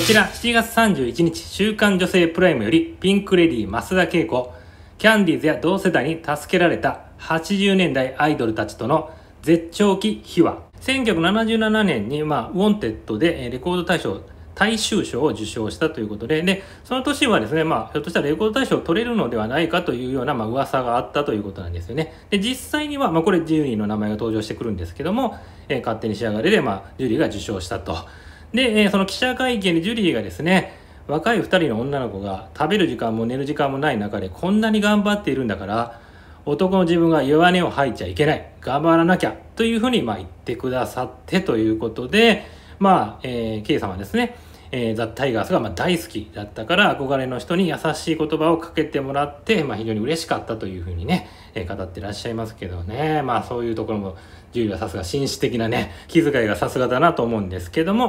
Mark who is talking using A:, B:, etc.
A: こちら7月31日、週刊女性プライムより、ピンクレディー増田恵子、キャンディーズや同世代に助けられた80年代アイドルたちとの絶頂期秘話。1977年に、まあ、ウォンテッドでレコード大賞大衆賞を受賞したということで、で、その年はですね、まあ、ひょっとしたらレコード大賞を取れるのではないかというような、まあ、噂があったということなんですよね。で、実際には、まあ、これ、ジュリーの名前が登場してくるんですけども、えー、勝手に仕上がりで、まあ、ジュリーが受賞したと。で、えー、その記者会見でジュリーがですね、若い2人の女の子が食べる時間も寝る時間もない中でこんなに頑張っているんだから、男の自分が弱音を吐いちゃいけない。頑張らなきゃ。というふうに、まあ、言ってくださってということで、まあ、えー、K さんはですね、えー、ザ・タイガースがま大好きだったから憧れの人に優しい言葉をかけてもらって、まあ、非常に嬉しかったというふうにね、えー、語ってらっしゃいますけどねまあそういうところもジュリーはさすが紳士的なね気遣いがさすがだなと思うんですけども